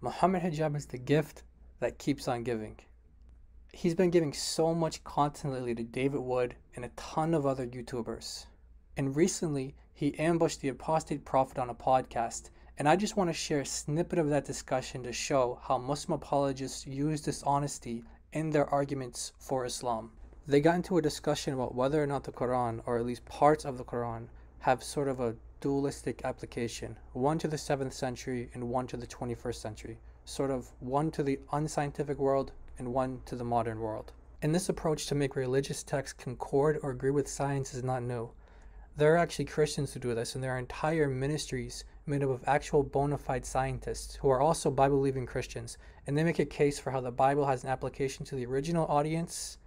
Muhammad Hijab is the gift that keeps on giving. He's been giving so much content lately to David Wood and a ton of other YouTubers. And recently, he ambushed the apostate prophet on a podcast, and I just want to share a snippet of that discussion to show how Muslim apologists use dishonesty in their arguments for Islam. They got into a discussion about whether or not the Quran, or at least parts of the Quran, have sort of a dualistic application, one to the 7th century and one to the 21st century, sort of one to the unscientific world and one to the modern world. And this approach to make religious texts concord or agree with science is not new. There are actually Christians who do this, and there are entire ministries made up of actual bona fide scientists who are also Bible believing Christians, and they make a case for how the Bible has an application to the original audience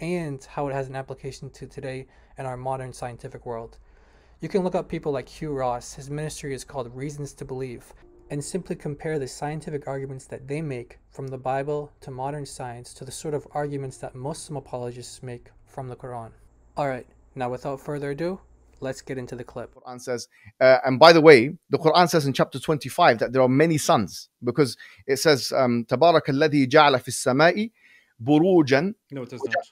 and how it has an application to today in our modern scientific world. You can look up people like Hugh Ross, his ministry is called Reasons to Believe, and simply compare the scientific arguments that they make from the Bible to modern science to the sort of arguments that Muslim apologists make from the Quran. Alright, now without further ado, let's get into the clip. Quran says, uh, and by the way, the Quran says in chapter 25 that there are many sons because it says, um, تَبَارَكَ الَّذِي جَعَلَ فِي السَّمَاءِ No, it does not.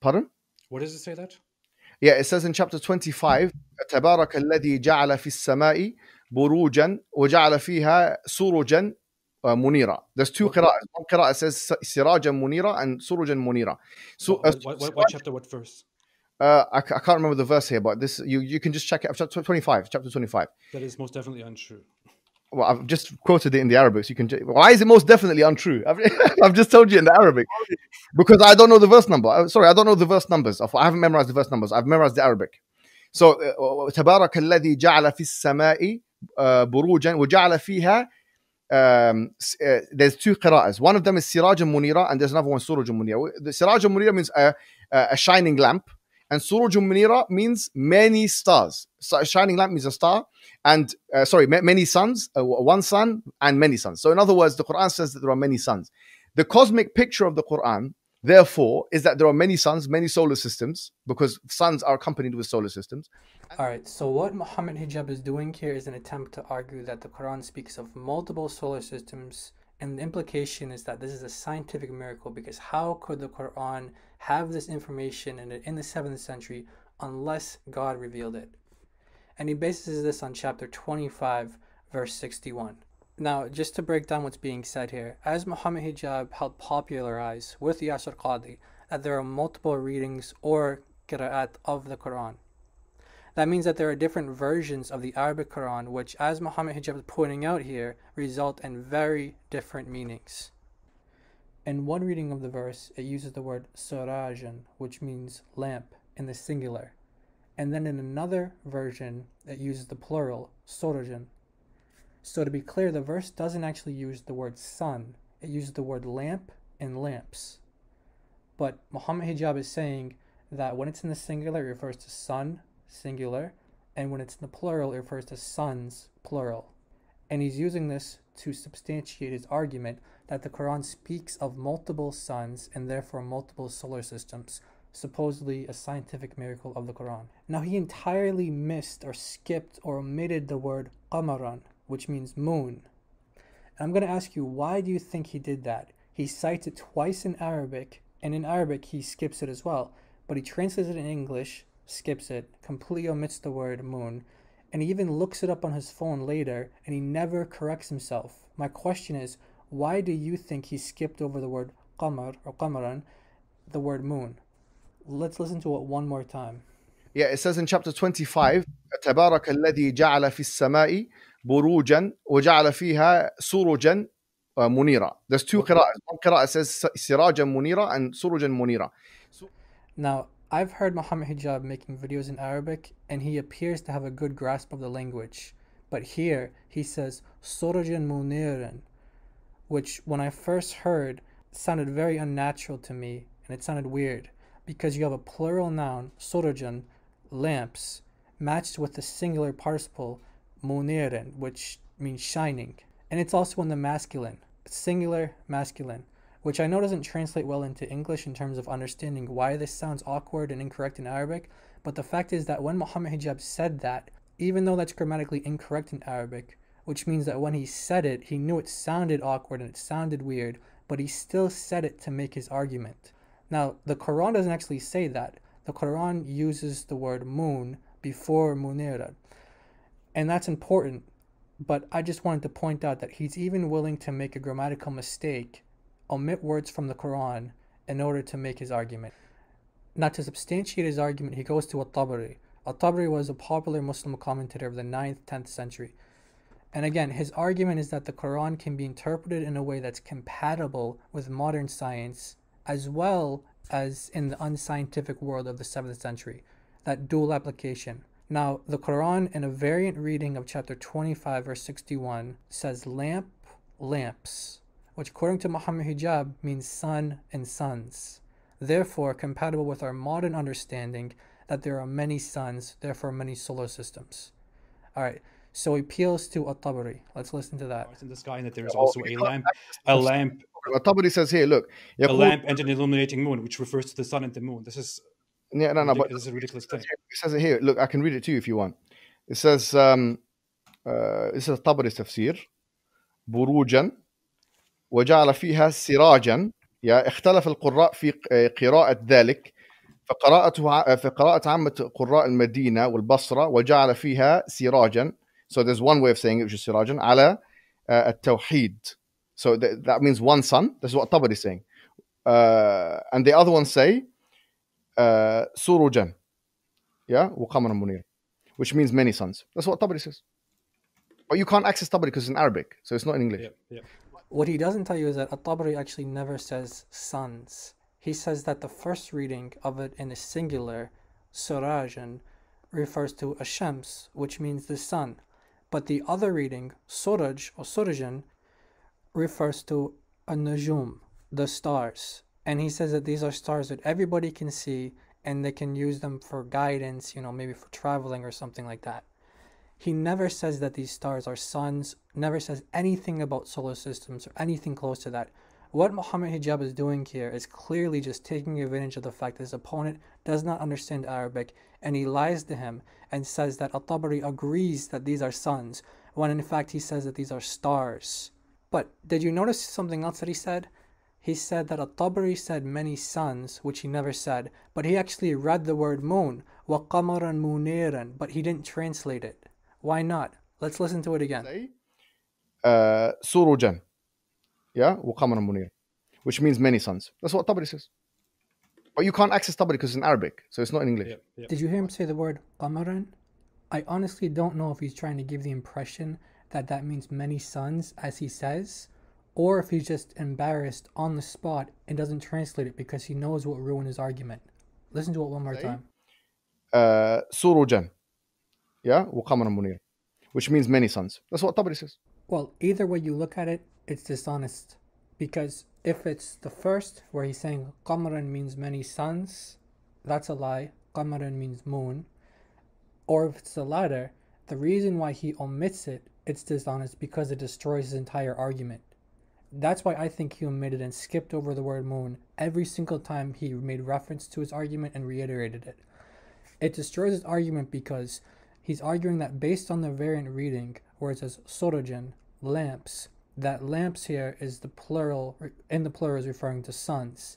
Pardon? What does it say that? Yeah, it says in chapter 25, تبارك الذي جعل في السماء بروجا وجعل فيها سرجا منيرة. There's two قراءات. One قراءة says سراجا منيرة and سرجا منيرة. So, what, what, what, what chapter, what verse? Uh, I, I can't remember the verse here, but this you, you can just check it. Chapter 25, chapter 25. That is most definitely untrue. well, I've just quoted it in the Arabic. So you can. Why is it most definitely untrue? I've, I've, just told you in the Arabic because I don't know the verse number. Uh, sorry, I don't know the verse numbers. I haven't memorized the verse numbers. I've memorized the Arabic. So, تبارك الذي جعل في السماء بروجا وجعل فيها um, uh, there's two qira'as. One of them is Siraj al Munira, and there's another one Suraj al Munira. Siraj Munira means a, a shining lamp, and Suraj al Munira means many stars shining lamp means a star, and uh, sorry, many suns, uh, one sun and many suns. So in other words, the Quran says that there are many suns. The cosmic picture of the Quran, therefore, is that there are many suns, many solar systems, because suns are accompanied with solar systems. All right, so what Muhammad Hijab is doing here is an attempt to argue that the Quran speaks of multiple solar systems, and the implication is that this is a scientific miracle because how could the Quran have this information in in the 7th century unless God revealed it? and he bases this on chapter 25, verse 61. Now, just to break down what's being said here, as Muhammad Hijab helped popularize with Yasir Qadi that there are multiple readings or qira'at of the Quran. That means that there are different versions of the Arabic Quran, which, as Muhammad Hijab is pointing out here, result in very different meanings. In one reading of the verse, it uses the word surajan, which means lamp in the singular and then in another version it uses the plural, sorogen. So to be clear, the verse doesn't actually use the word sun, it uses the word lamp and lamps. But Muhammad Hijab is saying that when it's in the singular, it refers to sun, singular, and when it's in the plural, it refers to sons, plural. And he's using this to substantiate his argument that the Quran speaks of multiple suns and therefore multiple solar systems, supposedly a scientific miracle of the Quran. Now he entirely missed or skipped or omitted the word qamaran, which means moon. And I'm going to ask you, why do you think he did that? He cites it twice in Arabic, and in Arabic he skips it as well, but he translates it in English, skips it, completely omits the word moon, and he even looks it up on his phone later, and he never corrects himself. My question is, why do you think he skipped over the word qamar or qamaran, the word moon? Let's listen to it one more time. Yeah, it says in chapter 25, تبارك الذي جعل في السماء بروجا وجعل فيها سروجا منيرا. There's two قراءة. One قراءة says سراجا منيرا and سروجا منيرا. Now, I've heard Muhammad Hijab making videos in Arabic and he appears to have a good grasp of the language. But here he says سروجا Muniran, which when I first heard sounded very unnatural to me and it sounded weird because you have a plural noun, sorogen, lamps, matched with the singular participle, moneren, which means shining. And it's also in the masculine, singular masculine, which I know doesn't translate well into English in terms of understanding why this sounds awkward and incorrect in Arabic, but the fact is that when Muhammad Hijab said that, even though that's grammatically incorrect in Arabic, which means that when he said it, he knew it sounded awkward and it sounded weird, but he still said it to make his argument. Now, the Quran doesn't actually say that. The Quran uses the word moon before munira. And that's important, but I just wanted to point out that he's even willing to make a grammatical mistake, omit words from the Quran in order to make his argument. Now, to substantiate his argument, he goes to Al tabari Al tabari was a popular Muslim commentator of the 9th, 10th century. And again, his argument is that the Quran can be interpreted in a way that's compatible with modern science as well as in the unscientific world of the 7th century, that dual application. Now, the Quran, in a variant reading of chapter 25, verse 61, says lamp, lamps, which according to Muhammad Hijab means sun and sons. Therefore, compatible with our modern understanding that there are many suns, therefore many solar systems. All right, so he appeals to at Let's listen to that. Oh, in the sky, and that there is also a lamp, a lamp Tabari says here, look, a lamp and an illuminating moon, which refers to the sun and the moon. This is yeah, no, no, but this is a ridiculous thing. He says it here. Look, I can read it to you if you want. It says um, uh, it says Tabari tafsir بروجا وجعل فيها سراجا يا اختلف القراء في قراءة ذلك فقراءته فقراءة عامة قراء المدينة والبصرة وجعل فيها سراجا so there's one way of saying it which is سراجا على التوحيد So th- that means one son. This is what Tabari is saying. Uh, and the other one say uh, Surujan. Yeah, Munir, which means many sons. That's what Tabari says. But you can't access Tabari because it's in Arabic, so it's not in English. Yeah, yeah. What he doesn't tell you is that tabari actually never says sons. He says that the first reading of it in the singular, Surajan, refers to a shams, which means the sun. But the other reading, Suraj or Surajan, refers to an-nujum, the stars. And he says that these are stars that everybody can see and they can use them for guidance, you know, maybe for traveling or something like that. He never says that these stars are suns, never says anything about solar systems or anything close to that. What Muhammad Hijab is doing here is clearly just taking advantage of the fact that his opponent does not understand Arabic and he lies to him and says that Al-Tabari agrees that these are suns when in fact he says that these are stars. But did you notice something else that he said? He said that At-Tabari said many suns, which he never said, but he actually read the word moon, وَقَمَرًا مُنِيرًا, but he didn't translate it. Why not? Let's listen to it again. Uh, Yeah, وَقَمَرًا مُنِيرًا, which means many suns. That's what Tabari says. But you can't access Tabari because it's in Arabic, so it's not in English. Did you hear him say the word قَمَرًا? I honestly don't know if he's trying to give the impression that that means many sons, as he says, or if he's just embarrassed on the spot and doesn't translate it because he knows what ruin his argument. Listen to it one more time. Uh, Surujan. Yeah, Which means many sons. That's what Tabari says. Well, either way you look at it, it's dishonest. Because if it's the first, where he's saying Qamaran means many sons, that's a lie. Qamaran means moon. Or if it's the latter, the reason why he omits it it's dishonest because it destroys his entire argument. That's why I think he omitted and skipped over the word moon every single time he made reference to his argument and reiterated it. It destroys his argument because he's arguing that based on the variant reading, where it says sorogen, lamps, that lamps here is the plural, in the plural is referring to suns.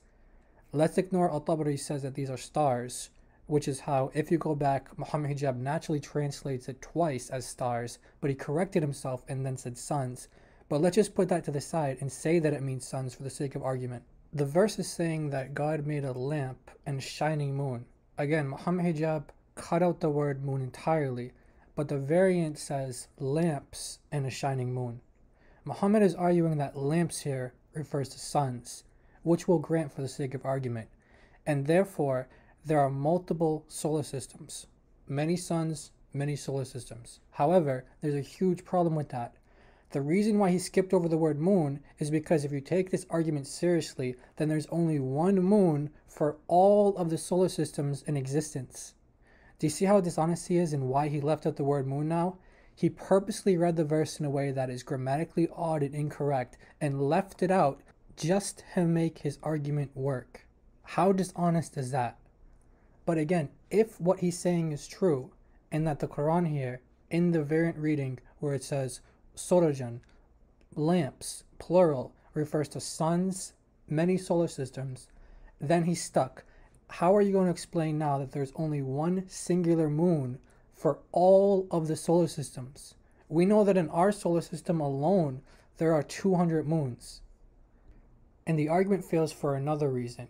Let's ignore Al-Tabari says that these are stars which is how, if you go back, Muhammad Hijab naturally translates it twice as stars, but he corrected himself and then said sons. But let's just put that to the side and say that it means sons for the sake of argument. The verse is saying that God made a lamp and a shining moon. Again, Muhammad Hijab cut out the word moon entirely, but the variant says lamps and a shining moon. Muhammad is arguing that lamps here refers to suns, which we'll grant for the sake of argument. And therefore, there are multiple solar systems, many suns, many solar systems. However, there's a huge problem with that. The reason why he skipped over the word moon is because if you take this argument seriously, then there's only one moon for all of the solar systems in existence. Do you see how dishonest he is and why he left out the word moon now? He purposely read the verse in a way that is grammatically odd and incorrect and left it out just to make his argument work. How dishonest is that? But again, if what he's saying is true, and that the Quran here, in the variant reading where it says Sorajan, lamps, plural, refers to suns, many solar systems, then he's stuck. How are you going to explain now that there's only one singular moon for all of the solar systems? We know that in our solar system alone, there are 200 moons. And the argument fails for another reason.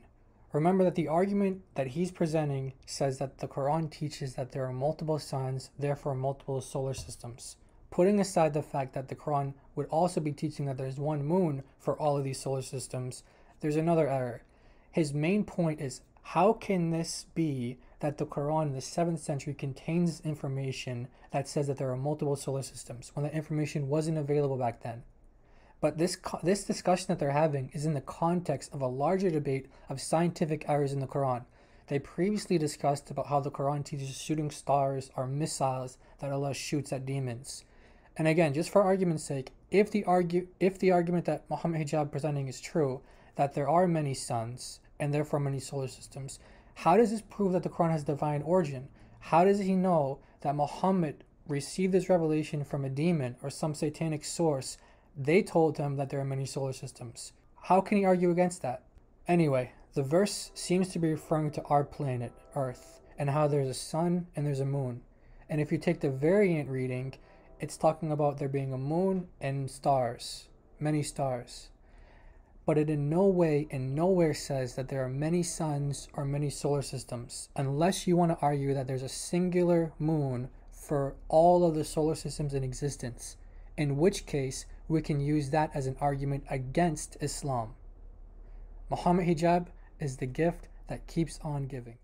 Remember that the argument that he's presenting says that the Quran teaches that there are multiple suns, therefore multiple solar systems. Putting aside the fact that the Quran would also be teaching that there's one moon for all of these solar systems, there's another error. His main point is how can this be that the Quran in the 7th century contains information that says that there are multiple solar systems when that information wasn't available back then? But this, this discussion that they're having is in the context of a larger debate of scientific errors in the Quran. They previously discussed about how the Quran teaches shooting stars are missiles that Allah shoots at demons. And again, just for argument's sake, if the argue if the argument that Muhammad Hijab presenting is true, that there are many suns and therefore many solar systems, how does this prove that the Quran has divine origin? How does he know that Muhammad received this revelation from a demon or some satanic source they told him that there are many solar systems. How can he argue against that? Anyway, the verse seems to be referring to our planet, Earth, and how there's a sun and there's a moon. And if you take the variant reading, it's talking about there being a moon and stars, many stars. But it in no way and nowhere says that there are many suns or many solar systems, unless you want to argue that there's a singular moon for all of the solar systems in existence, in which case we can use that as an argument against Islam. Muhammad hijab is the gift that keeps on giving.